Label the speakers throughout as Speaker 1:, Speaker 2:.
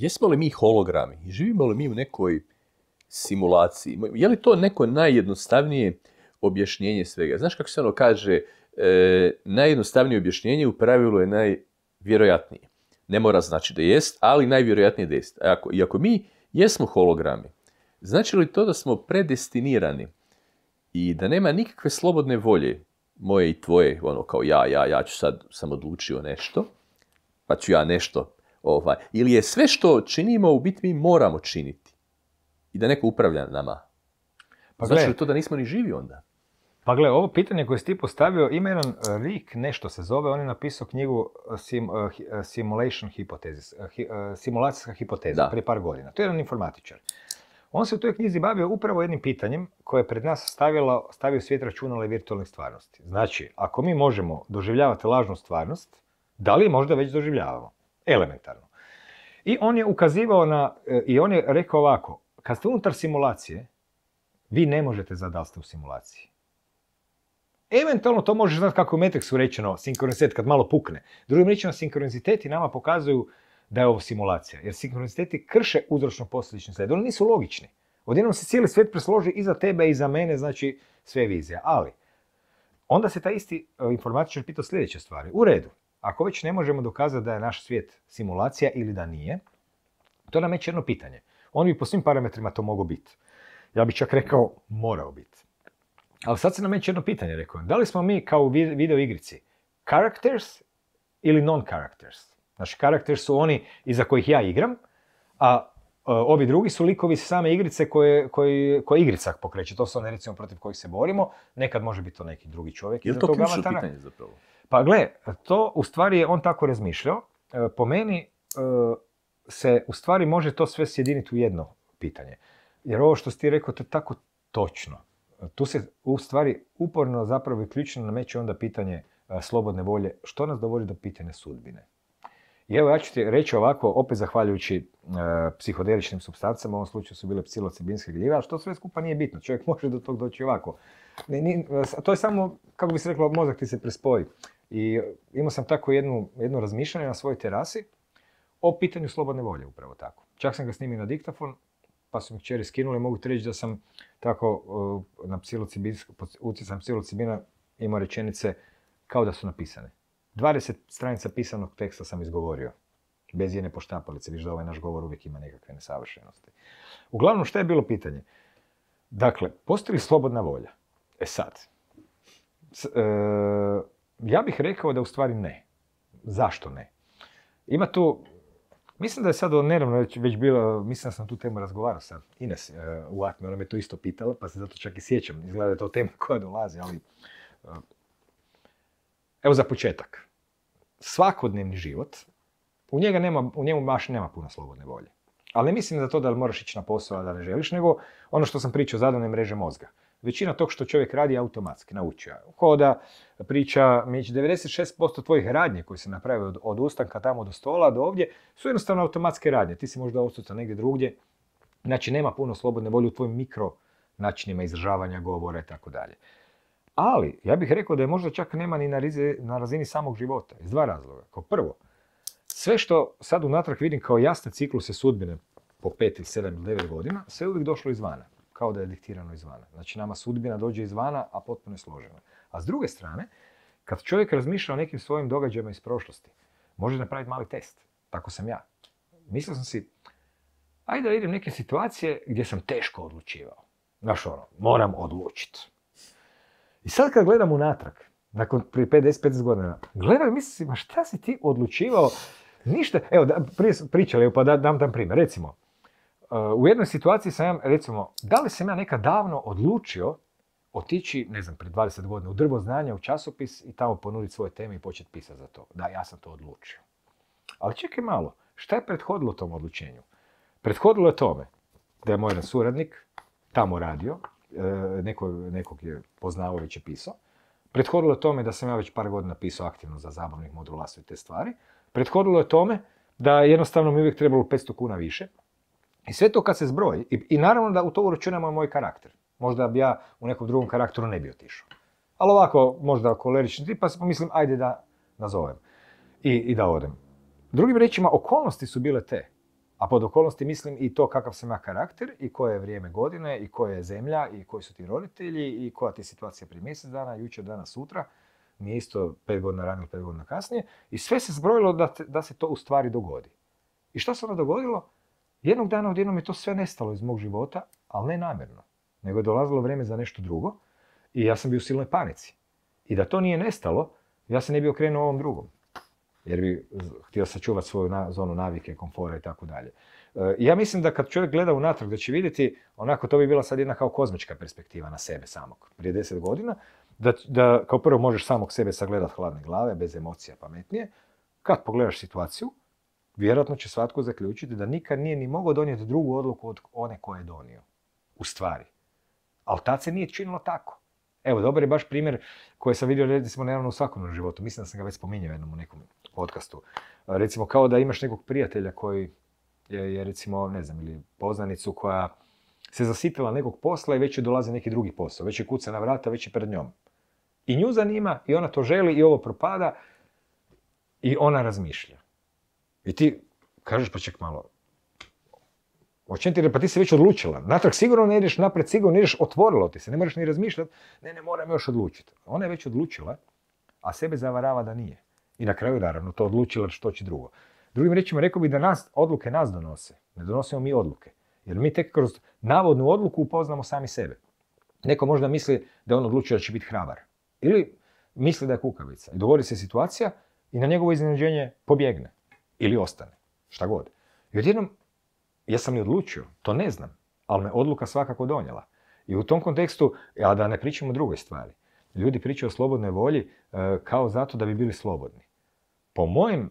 Speaker 1: jesmo li mi hologrami? Živimo li mi u nekoj simulaciji? Je li to neko najjednostavnije objašnjenje svega? Znaš kako se ono kaže, e, najjednostavnije objašnjenje u pravilu je najvjerojatnije. Ne mora znači da jest, ali najvjerojatnije da jest. I ako mi jesmo hologrami, znači li to da smo predestinirani i da nema nikakve slobodne volje, moje i tvoje, ono kao ja, ja, ja ću sad sam odlučio nešto, pa ću ja nešto Ovaj, ili je sve što činimo, u biti mi moramo činiti. I da neko upravlja nama. Pa znači li to da nismo ni živi onda? Pa gle, ovo pitanje koje si ti postavio, ima jedan Rik, e, nešto se zove, on je napisao knjigu e, e, Simulation Hypothesis, simulacijska hipoteza, prije par godina. To je jedan informatičar. On se u toj knjizi bavio upravo jednim pitanjem koje je pred nas stavilo, stavio svijet računala i virtualne stvarnosti. Znači, ako mi možemo doživljavati lažnu stvarnost, da li možda već doživljavamo? elementarno. I on je ukazivao na, e, i on je rekao ovako, kad ste unutar simulacije, vi ne možete znati u simulaciji. Eventualno to možeš znati kako je u Matrixu rečeno sinkronizitet kad malo pukne. Drugim rečeno, sinkroniziteti nama pokazuju da je ovo simulacija. Jer sinkroniziteti krše uzročno-posljedični sled. Oni nisu logični. Odjednom se cijeli svijet presloži i za tebe i za mene, znači sve vizija. Ali, onda se taj isti e, informatičar pitao sljedeće stvari. U redu, ako već ne možemo dokazati da je naš svijet simulacija ili da nije, to nam je jedno pitanje. On bi po svim parametrima to mogao biti. Ja bih čak rekao morao biti. Ali sad se na jedno pitanje, rekao. Da li smo mi kao u video igrici characters ili non-characters? Znači, characters su oni iza kojih ja igram, a E, ovi drugi su likovi same igrice koje, koje, koje igricak pokreće. To su oni recimo protiv kojih se borimo. Nekad može biti to neki drugi čovjek. Je li to ključno pitanje zapravo? Pa gle, to u stvari je on tako razmišljao. E, po meni e, se u stvari može to sve sjediniti u jedno pitanje. Jer ovo što si ti rekao, to je tako točno. Tu se u stvari uporno zapravo i ključno nameće onda pitanje slobodne volje. Što nas dovodi do pitanja sudbine? I evo ja ću ti reći ovako, opet zahvaljujući e, psihodeličnim substancama, u ovom slučaju su bile psilocibinske gljive, ali što sve skupa nije bitno, čovjek može do tog doći ovako. to je samo, kako bi se reklo, mozak ti se prespoji. I imao sam tako jedno razmišljanje na svojoj terasi o pitanju slobodne volje, upravo tako. Čak sam ga snimio na diktafon, pa su mi kćeri skinuli, mogu ti reći da sam tako e, na psilocibinsku, utjecam psilocibina imao rečenice kao da su napisane. 20 stranica pisanog teksta sam izgovorio. Bez jedne poštapalice, viš da ovaj naš govor uvijek ima nekakve nesavršenosti. Uglavnom, što je bilo pitanje? Dakle, postoji li slobodna volja? E sad, e, ja bih rekao da u stvari ne. Zašto ne? Ima tu, mislim da je sad nedavno već, već bilo, mislim da sam tu temu razgovarao sa Ines e, u Atme, ona me to isto pitala, pa se zato čak i sjećam. Izgleda da je to tema koja dolazi, ali... E, evo za početak svakodnevni život, u, njega nema, u njemu baš nema puno slobodne volje. Ali ne mislim za to da li moraš ići na posao, da ne želiš, nego ono što sam pričao, zadane mreže mozga. Većina tog što čovjek radi je automatski, naučio je. Hoda, priča, mić, 96% tvojih radnje koje se naprave od, od ustanka tamo do stola do ovdje su jednostavno automatske radnje. Ti si možda odsutan negdje drugdje, znači nema puno slobodne volje u tvojim mikro načinima izražavanja, govora i tako dalje. Ali, ja bih rekao da je možda čak nema ni na, na razini samog života. Iz dva razloga. Kao prvo, sve što sad unatrag vidim kao jasne cikluse sudbine po pet ili sedam ili devet godina, sve je uvijek došlo izvana. Kao da je diktirano izvana. Znači nama sudbina dođe izvana, a potpuno je složena. A s druge strane, kad čovjek razmišlja o nekim svojim događajima iz prošlosti, može napraviti mali test. Tako sam ja. Mislio sam si, ajde da vidim neke situacije gdje sam teško odlučivao. Znaš ono, moram odlučiti i sad kad gledam unatrag, nakon prije 50-50 godina, gledam i mislim, ma šta si ti odlučivao? Ništa, evo, da, prije pričali, pa da, dam tam primjer. Recimo, uh, u jednoj situaciji sam ja, recimo, da li sam ja nekad davno odlučio otići, ne znam, pred 20 godina, u drvo znanja, u časopis i tamo ponuditi svoje teme i početi pisati za to. Da, ja sam to odlučio. Ali čekaj malo, šta je prethodilo tom odlučenju? Prethodilo je tome da je moj suradnik tamo radio, E, neko, nekog je poznavao već je pisao. Prethodilo je tome da sam ja već par godina pisao aktivno za zabavnih modula sve te stvari. Prethodilo je tome da jednostavno mi uvijek trebalo 500 kuna više. I sve to kad se zbroji, i, i naravno da u to uračunamo moj karakter. Možda bi ja u nekom drugom karakteru ne bi otišao. Ali ovako, možda kolerični tip, pa mislim, ajde da nazovem i, i da odem. Drugim rečima, okolnosti su bile te. A pod okolnosti mislim i to kakav sam ja karakter i koje je vrijeme godine i koja je zemlja i koji su ti roditelji i koja ti je situacija prije mjesec dana, jučer, danas, sutra. Nije isto pet godina ranije ili pet godina kasnije. I sve se zbrojilo da, da se to u stvari dogodi. I što se onda dogodilo? Jednog dana odjednom je to sve nestalo iz mog života, ali ne namjerno. Nego je dolazilo vrijeme za nešto drugo i ja sam bio u silnoj panici. I da to nije nestalo, ja se ne bi okrenuo ovom drugom jer bi htio sačuvati svoju zonu navike, komfora i tako dalje. E, ja mislim da kad čovjek gleda unatrag da će vidjeti, onako to bi bila sad jedna kao kozmička perspektiva na sebe samog, prije deset godina, da, da kao prvo možeš samog sebe sagledati hladne glave, bez emocija, pametnije. Kad pogledaš situaciju, vjerojatno će svatko zaključiti da nikad nije ni mogao donijeti drugu odluku od one koje je donio. U stvari. Ali tad se nije činilo tako. Evo, dobar je baš primjer koji sam vidio, recimo, nedavno u svakom životu. Mislim da sam ga već spominjao jednom u nekom podcastu. Recimo kao da imaš nekog prijatelja koji je, je recimo, ne znam, ili poznanicu koja se zasitila nekog posla i već je dolazi neki drugi posao, već je kuca na vrata, već je pred njom. I nju zanima i ona to želi i ovo propada i ona razmišlja. I ti kažeš pa ček malo, o ti pa ti si već odlučila. Natrag sigurno ne ideš, napred, sigurno ne ideš, otvorilo ti se, ne moraš ni razmišljati, ne, ne moram još odlučiti. Ona je već odlučila, a sebe zavarava da nije. I na kraju, naravno, to odlučila što će drugo. Drugim rečima, rekao bi da nas, odluke nas donose. Ne donosimo mi odluke. Jer mi tek kroz navodnu odluku upoznamo sami sebe. Neko možda misli da on odlučio da će biti hrabar. Ili misli da je kukavica. I dogodi se situacija i na njegovo iznenađenje pobjegne. Ili ostane. Šta god. I odjednom, sam li odlučio? To ne znam. Ali me odluka svakako donijela. I u tom kontekstu, a da ne pričamo o drugoj stvari. Ljudi pričaju o slobodnoj volji e, kao zato da bi bili slobodni po mojem e,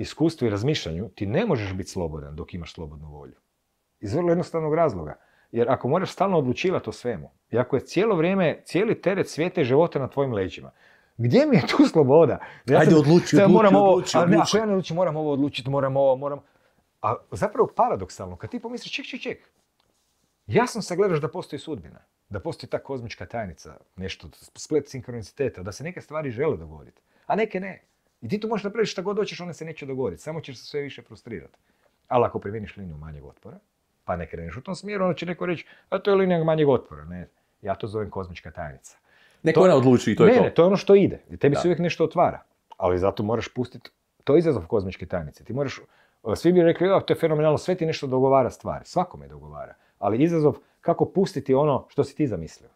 Speaker 1: iskustvu i razmišljanju, ti ne možeš biti slobodan dok imaš slobodnu volju. Iz vrlo jednostavnog razloga. Jer ako moraš stalno odlučivati o svemu, i ako je cijelo vrijeme, cijeli teret svijeta i života na tvojim leđima, gdje mi je tu sloboda? Ja Ajde, odluči, odluči, odluči, Ako ja ne odlučim, moram ovo odlučiti, moram ovo, moram... A zapravo paradoksalno, kad ti pomisliš, ček, ček, ček, jasno se gledaš da postoji sudbina, da postoji ta kozmička tajnica, nešto, splet sinkroniciteta, da se neke stvari žele dogoditi, a neke ne. I ti tu možeš napraviti šta god hoćeš, one se neće dogoditi, samo ćeš se sve više frustrirati. Ali ako primjeniš liniju manjeg otpora, pa ne kreneš u tom smjeru, onda će neko reći, a to je linija manjeg otpora. Ne, ja to zovem kozmička tajnica. Neko to, ona odluči i to je to. Ne, to je ono što ide. I tebi se uvijek nešto otvara. Ali zato moraš pustiti, to je izazov kozmičke tajnice. Ti moraš, e, svi bi rekli, to je fenomenalno, sve ti nešto dogovara stvari. Svakome dogovara. Ali izazov kako pustiti ono što si ti zamislio.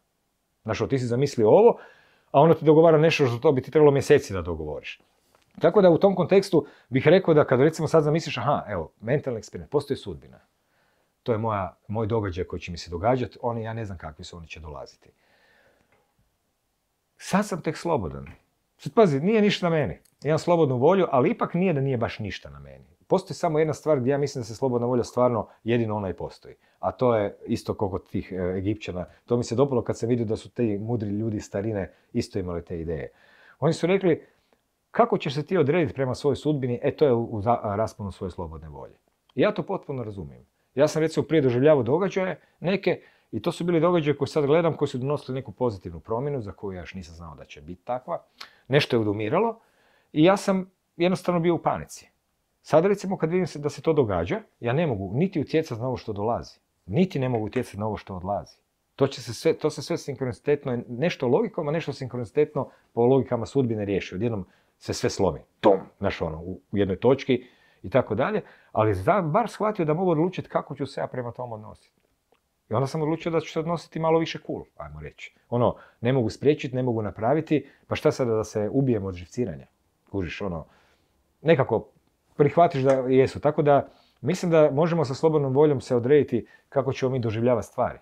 Speaker 1: Znaš, ti si zamislio ovo, a ono ti dogovara nešto što to bi ti trebalo mjeseci da dogovoriš. Tako da u tom kontekstu bih rekao da kad recimo sad zamisliš, aha, evo, mentalni eksperiment, postoji sudbina. To je moja, moj događaj koji će mi se događati, oni, ja ne znam kakvi su, oni će dolaziti. Sad sam tek slobodan. Sad pazi, nije ništa na meni. Imam slobodnu volju, ali ipak nije da nije baš ništa na meni. Postoji samo jedna stvar gdje ja mislim da se slobodna volja stvarno jedino ona i postoji. A to je isto kako tih e, Egipćana. To mi se dopalo kad sam vidio da su te mudri ljudi starine isto imali te ideje. Oni su rekli, kako ćeš se ti odrediti prema svojoj sudbini, e to je u rasponu svoje slobodne volje. I ja to potpuno razumijem. Ja sam recimo prije doživljavao događaje neke i to su bili događaje koje sad gledam koji su donosili neku pozitivnu promjenu za koju ja još nisam znao da će biti takva. Nešto je odumiralo. i ja sam jednostavno bio u panici. Sad recimo kad vidim se da se to događa, ja ne mogu niti utjecati na ovo što dolazi, niti ne mogu utjecati na ovo što odlazi. To, se sve, to se nešto logikom, a nešto sinkronitetno po logikama sudbine riješi. Odjednom se sve slomi. Tom, znaš ono, u jednoj točki i tako dalje. Ali sam bar shvatio da mogu odlučiti kako ću se ja prema tom odnositi. I onda sam odlučio da ću se odnositi malo više cool, ajmo reći. Ono, ne mogu spriječiti, ne mogu napraviti, pa šta sada da se ubijem od živciranja? Kužiš, ono, nekako prihvatiš da jesu. Tako da, mislim da možemo sa slobodnom voljom se odrediti kako ćemo mi doživljavati stvari.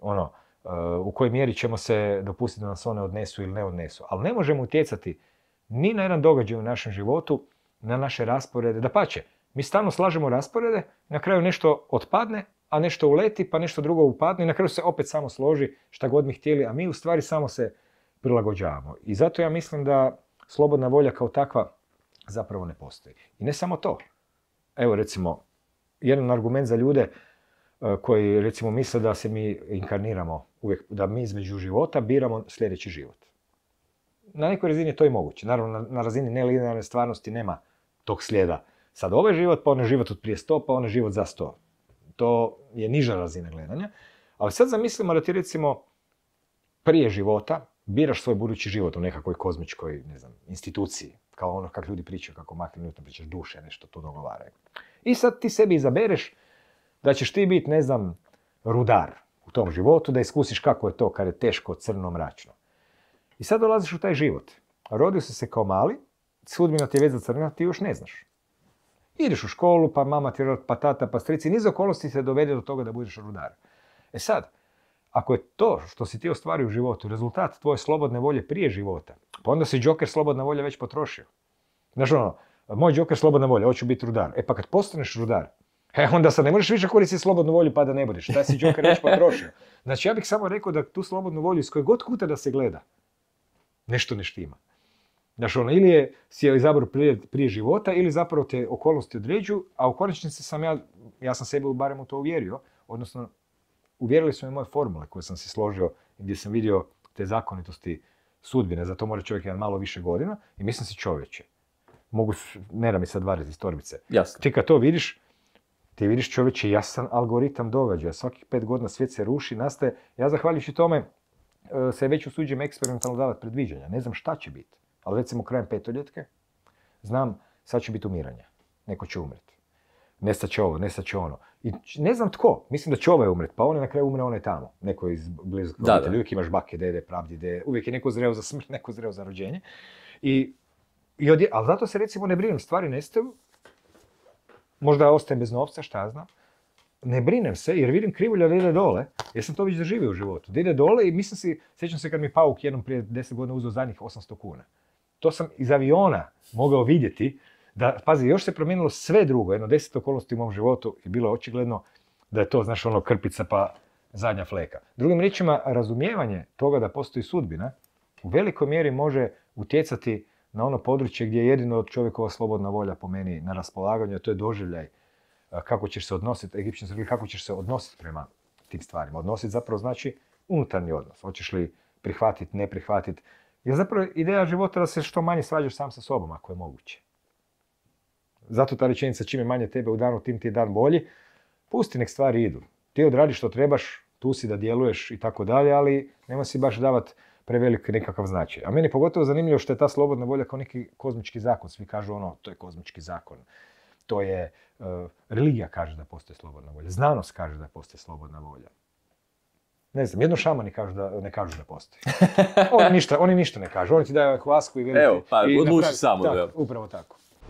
Speaker 1: Ono, e, u kojoj mjeri ćemo se dopustiti da nas one odnesu ili ne odnesu. Ali ne možemo utjecati ni na jedan događaj u našem životu, na naše rasporede. Da pače, mi stalno slažemo rasporede, na kraju nešto otpadne, a nešto uleti, pa nešto drugo upadne i na kraju se opet samo složi šta god mi htjeli, a mi u stvari samo se prilagođavamo. I zato ja mislim da slobodna volja kao takva zapravo ne postoji. I ne samo to. Evo recimo, jedan argument za ljude e, koji recimo misle da se mi inkarniramo uvijek, da mi između života biramo sljedeći život na nekoj razini je to i moguće. Naravno, na, razini nelinearne stvarnosti nema tog slijeda. Sad ovaj život, pa je život od prije sto, pa je život za 100. To je niža razina gledanja. Ali sad zamislimo da ti recimo prije života biraš svoj budući život u nekakvoj kozmičkoj, ne znam, instituciji. Kao ono kako ljudi pričaju, kako Martin Newton pričaš duše, nešto to dogovaraju. I sad ti sebi izabereš da ćeš ti biti, ne znam, rudar u tom životu, da iskusiš kako je to kad je teško, crno, mračno. I sad dolaziš u taj život. Rodio si se kao mali, sudbina ti je već crna, ti još ne znaš. Ideš u školu, pa mama ti pa tata, pa strici, niz okolosti se dovede do toga da budeš rudar. E sad, ako je to što si ti ostvario u životu rezultat tvoje slobodne volje prije života, pa onda si džoker slobodna volja već potrošio. Znaš ono, moj džoker slobodna volja, hoću biti rudar. E pa kad postaneš rudar, E, onda sad ne možeš više koristiti slobodnu volju pa da ne budeš. Taj si džoker već potrošio. Znači ja bih samo rekao da tu slobodnu volju iz kojeg god kuta da se gleda, Nešto ne štima. Znači, ono, ili je si je izabrao prije, života, ili zapravo te okolnosti određuju, a u konačnici sam ja, ja sam sebe barem u to uvjerio, odnosno uvjerili su me moje formule koje sam si složio, gdje sam vidio te zakonitosti sudbine, za to mora čovjek jedan malo više godina, i mislim si čovječe. Mogu, ne da mi sad variti iz torbice. Ti kad to vidiš, ti vidiš čovječe, jasan algoritam događaja. Svakih pet godina svijet se ruši, nastaje. Ja zahvaljujući tome, E, se već usuđujem eksperimentalno davati predviđanja. Ne znam šta će biti. Ali recimo krajem petoljetke znam sad će biti umiranje. Neko će umreti. nesta će ovo, nestat će ono. I ne znam tko. Mislim da će ovaj umret. Pa on je na kraju umre, on je tamo. Neko iz blizu Uvijek imaš bake, dede, dede Uvijek je neko zreo za smrt, neko zreo za rođenje. I, ali zato se recimo ne brinem. Stvari nestaju. Možda ostajem bez novca, šta ja znam ne brinem se jer vidim krivulja da ide dole, jer sam to već doživio u životu. Da ide dole i mislim si, sjećam se kad mi Pauk jednom prije 10 godina uzeo zadnjih 800 kuna. To sam iz aviona mogao vidjeti da, pazi, još se promijenilo sve drugo, jedno deset okolnosti u mom životu i bilo je očigledno da je to, znaš, ono krpica pa zadnja fleka. Drugim riječima, razumijevanje toga da postoji sudbina u velikoj mjeri može utjecati na ono područje gdje je jedino čovjekova slobodna volja po meni na raspolaganju, a to je doživljaj kako ćeš se odnositi, Egipćani su kako ćeš se odnositi prema tim stvarima. Odnositi zapravo znači unutarnji odnos. Hoćeš li prihvatiti, ne prihvatiti. Jer zapravo ideja života da se što manje svađaš sam sa sobom, ako je moguće. Zato ta rečenica čime manje tebe u danu, tim ti je dan bolji. Pusti nek stvari idu. Ti odradiš što trebaš, tu si da djeluješ i tako dalje, ali nema si baš davati prevelik nekakav značaj. A meni je pogotovo zanimljivo što je ta slobodna volja kao neki kozmički zakon. Svi kažu ono, to je kozmički zakon to je, e, religija kaže da postoji slobodna volja, znanost kaže da postoji slobodna volja. Ne znam, jedno šamani kažu da, ne kažu da postoji. Oni ništa, oni ništa ne kažu, oni ti daju hvasku i... Evo, pa odluči samo. Upravo tako.